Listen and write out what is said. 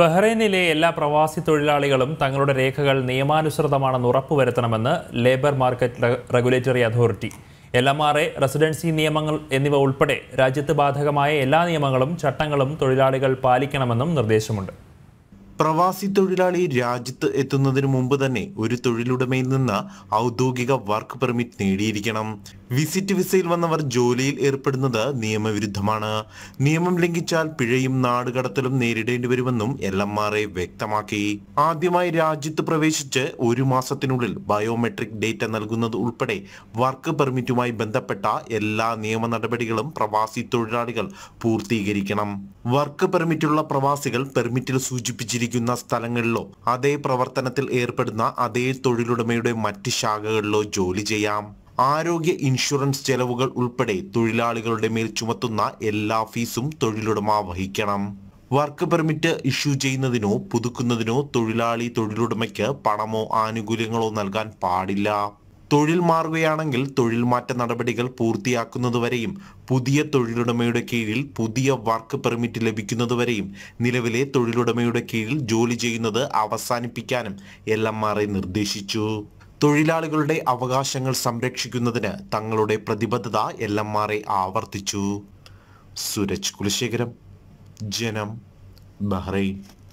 ബഹ്റൈനിലെ എല്ലാ പ്രവാസി തൊഴിലാളികളും തങ്ങളുടെ രേഖകൾ നിയമാനുസൃതമാണെന്ന് ഉറപ്പുവരുത്തണമെന്ന് labour market regulatory authority L M R A residency നിയമങ്ങൾ എന്നിവ ഉൾപ്പെടെ രാജ്യത്ത് ബാധകമായ എല്ലാ നിയമങ്ങളും ചട്ടങ്ങളും തൊഴിലാളികൾ പാലിക്കണമെന്നും നിർദ്ദേശമുണ്ട് പ്രവാസി തൊഴിലാളി രാജ്യത്ത് എത്തുന്നതിന് മുമ്പ് തന്നെ ഒരു തൊഴിലുടമയിൽ നിന്ന് ഔദ്യോഗിക വർക്ക് പെർമിറ്റ് നേടിയിരിക്കണം വിസിറ്റ് വിസയിൽ വന്നവർ ജോലിയിൽ ഏർപ്പെടുന്നത് നിയമവിരുദ്ധമാണ് നിയമം ലംഘിച്ചാൽ പിഴയും നാടുകടത്തലും നേരിടേണ്ടി വരുമെന്നും എൽ എം ആർ എ വ്യക്തമാക്കി ആദ്യമായി രാജ്യത്ത് പ്രവേശിച്ച് ഒരു മാസത്തിനുള്ളിൽ ബയോമെട്രിക് ഡേറ്റ നൽകുന്നത് ഉൾപ്പെടെ വർക്ക് പെർമിറ്റുമായി ബന്ധപ്പെട്ട എല്ലാ നിയമ നടപടികളും പ്രവാസി തൊഴിലാളികൾ പൂർത്തീകരിക്കണം വർക്ക് പെർമിറ്റുള്ള പ്രവാസികൾ പെർമിറ്റിൽ സൂചിപ്പിച്ചിരിക്കുന്ന സ്ഥലങ്ങളിലോ അതേ പ്രവർത്തനത്തിൽ ഏർപ്പെടുന്ന അതേ തൊഴിലുടമയുടെ മറ്റ് ശാഖകളിലോ ജോലി ചെയ്യാം ആരോഗ്യ ഇൻഷുറൻസ് ചെലവുകൾ ഉൾപ്പെടെ തൊഴിലാളികളുടെ മേൽ ചുമത്തുന്ന എല്ലാ ഫീസും തൊഴിലുടമ വഹിക്കണം വർക്ക് പെർമിറ്റ് ഇഷ്യൂ ചെയ്യുന്നതിനോ പുതുക്കുന്നതിനോ തൊഴിലാളി തൊഴിലുടമയ്ക്ക് പണമോ ആനുകൂല്യങ്ങളോ നൽകാൻ പാടില്ല തൊഴിൽ മാറുകയാണെങ്കിൽ തൊഴിൽ മാറ്റ നടപടികൾ പൂർത്തിയാക്കുന്നതുവരെയും പുതിയ തൊഴിലുടമയുടെ കീഴിൽ പുതിയ വർക്ക് പെർമിറ്റ് ലഭിക്കുന്നതുവരെയും നിലവിലെ തൊഴിലുടമയുടെ കീഴിൽ ജോലി ചെയ്യുന്നത് അവസാനിപ്പിക്കാനും എൽ നിർദ്ദേശിച്ചു തൊഴിലാളികളുടെ അവകാശങ്ങൾ സംരക്ഷിക്കുന്നതിന് തങ്ങളുടെ പ്രതിബദ്ധത എൽ എം ആർ എ ആവർത്തിച്ചു സുരജ് കുലശേഖരം ജനം ബഹ്റൈൻ